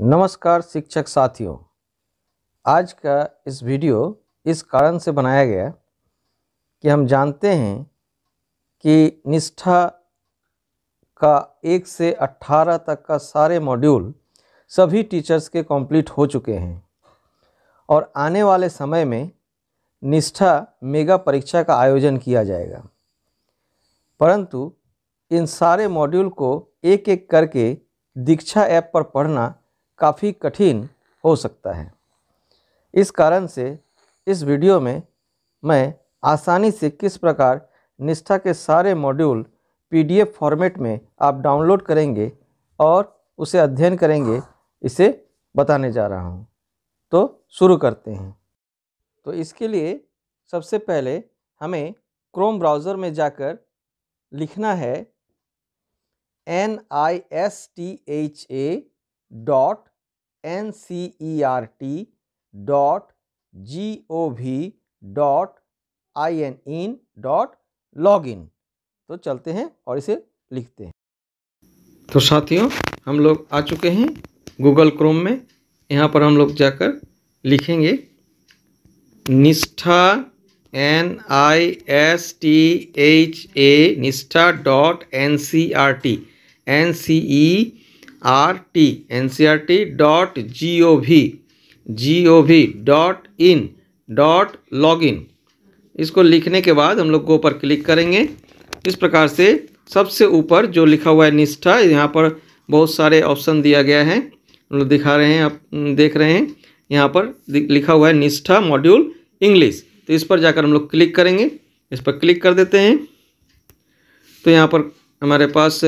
नमस्कार शिक्षक साथियों आज का इस वीडियो इस कारण से बनाया गया कि हम जानते हैं कि निष्ठा का एक से अट्ठारह तक का सारे मॉड्यूल सभी टीचर्स के कंप्लीट हो चुके हैं और आने वाले समय में निष्ठा मेगा परीक्षा का आयोजन किया जाएगा परंतु इन सारे मॉड्यूल को एक एक करके दीक्षा ऐप पर पढ़ना काफ़ी कठिन हो सकता है इस कारण से इस वीडियो में मैं आसानी से किस प्रकार निष्ठा के सारे मॉड्यूल पीडीएफ फॉर्मेट में आप डाउनलोड करेंगे और उसे अध्ययन करेंगे इसे बताने जा रहा हूँ तो शुरू करते हैं तो इसके लिए सबसे पहले हमें क्रोम ब्राउज़र में जाकर लिखना है N I S T H A dot N C E R T dot G O V dot I N in dot log in तो चलते हैं और इसे लिखते हैं तो साथियों हम लोग आ चुके हैं गूगल क्रोम में यहाँ पर हम लोग जाकर लिखेंगे Nishtha N I S T H A Nishtha dot N C R T N C E R T N C R T dot G O V G O V dot in dot log in इसको लिखने के बाद हम लोग गो पर click करेंगे इस प्रकार से सबसे ऊपर जो लिखा हुआ है निष्ठा यहाँ पर बहुत सारे ऑप्शन दिया गया है हम लोग दिखा रहे हैं आप देख रहे हैं यहाँ पर लिखा हुआ है निष्ठा मॉड्यूल इंग्लिश तो इस पर जाकर हम लोग क्लिक करेंगे इस पर क्लिक कर देते हैं तो यहाँ पर हमारे पास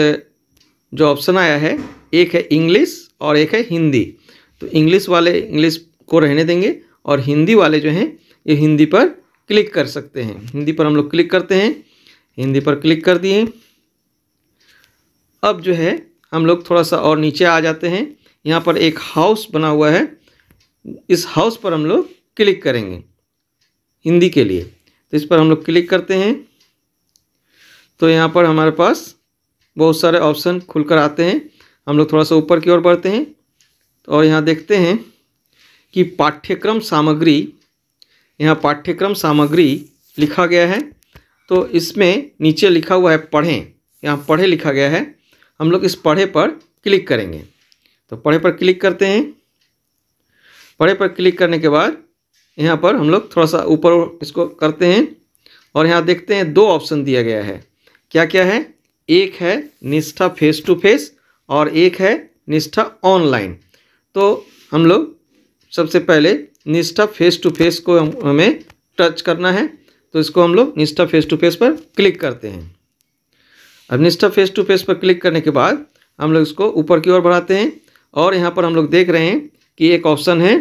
जो ऑप्शन आया है एक है इंग्लिश और एक है हिंदी तो इंग्लिश वाले इंग्लिश को रहने देंगे और हिंदी वाले जो हैं ये हिंदी पर क्लिक कर सकते हैं हिंदी पर हम लोग क्लिक करते हैं हिंदी पर क्लिक कर दिए अब जो है हम लोग थोड़ा सा और नीचे आ जाते हैं यहाँ पर एक हाउस बना हुआ है इस हाउस पर हम लोग क्लिक करेंगे हिंदी के लिए तो इस पर हम लोग क्लिक करते हैं तो यहाँ पर हमारे पास बहुत सारे ऑप्शन खुलकर आते हैं हम लोग थोड़ा सा ऊपर की ओर बढ़ते हैं और यहाँ देखते हैं कि पाठ्यक्रम सामग्री यहाँ पाठ्यक्रम सामग्री लिखा गया है तो इसमें नीचे लिखा हुआ है पढ़ें यहाँ पढ़े लिखा गया है हम लोग इस पढ़े पर क्लिक करेंगे तो पढ़े पर क्लिक करते हैं पढ़े पर क्लिक करने के बाद यहाँ पर हम लोग थोड़ा सा ऊपर इसको करते हैं और यहाँ देखते हैं दो ऑप्शन दिया गया है क्या क्या है एक है निष्ठा फेस टू फेस और एक है निष्ठा ऑनलाइन तो हम लोग सबसे पहले निष्ठा फेस टू फेस को हमें टच करना है तो इसको हम लोग निष्ठा फेस टू फेस पर क्लिक करते हैं अब निष्ठा फेस टू फेस पर क्लिक करने के बाद हम लोग इसको ऊपर की ओर बढ़ाते हैं और यहाँ पर हम लोग देख रहे हैं कि एक ऑप्शन है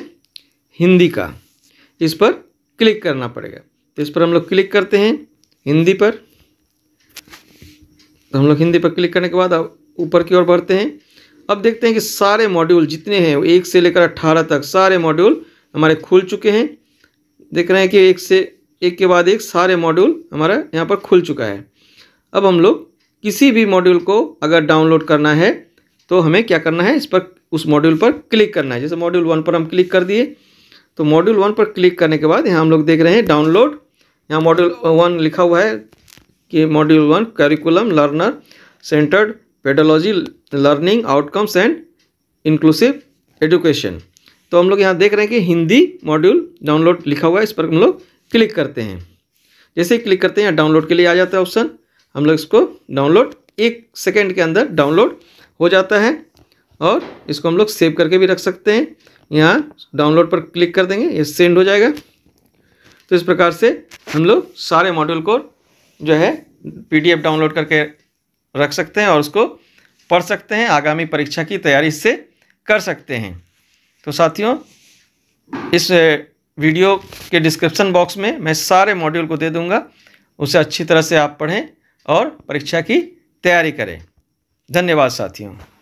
हिंदी का इस पर क्लिक करना पड़ेगा तो इस पर हम लोग क्लिक करते हैं हिंदी पर तो हम लोग हिंदी पर क्लिक करने के बाद अब ऊपर की ओर बढ़ते हैं अब देखते हैं कि सारे मॉड्यूल जितने हैं एक से लेकर अट्ठारह तक सारे मॉड्यूल हमारे खुल चुके हैं देख रहे हैं कि एक से एक के बाद एक सारे मॉड्यूल हमारा यहाँ पर खुल चुका है अब हम लोग किसी भी मॉड्यूल को अगर डाउनलोड करना है तो हमें क्या करना है इस पर उस मॉड्यूल पर क्लिक करना है जैसे मॉड्यूल वन पर हम क्लिक कर दिए तो मॉड्यूल वन पर क्लिक करने के बाद यहाँ हम लोग देख रहे हैं डाउनलोड यहाँ मॉड्यूल वन लिखा हुआ है कि module one curriculum learner centred pedology learning outcomes and inclusive education तो हम लोग यहाँ देख रहे हैं कि हिंदी मॉड्यूल डाउनलोड लिखा हुआ है इस पर हम लोग क्लिक करते हैं जैसे ही क्लिक करते हैं यहाँ डाउनलोड के लिए आ जाता है ऑप्शन हम लोग इसको डाउनलोड एक सेकेंड के अंदर डाउनलोड हो जाता है और इसको हम लोग सेव करके भी रख सकते हैं यहाँ डाउनलोड पर क्लिक कर देंगे ये सेंड हो जाएगा तो इस प्रकार से हम लोग सारे मॉड्यूल को जो है पीडीएफ डाउनलोड करके रख सकते हैं और उसको पढ़ सकते हैं आगामी परीक्षा की तैयारी इससे कर सकते हैं तो साथियों इस वीडियो के डिस्क्रिप्शन बॉक्स में मैं सारे मॉड्यूल को दे दूंगा उसे अच्छी तरह से आप पढ़ें और परीक्षा की तैयारी करें धन्यवाद साथियों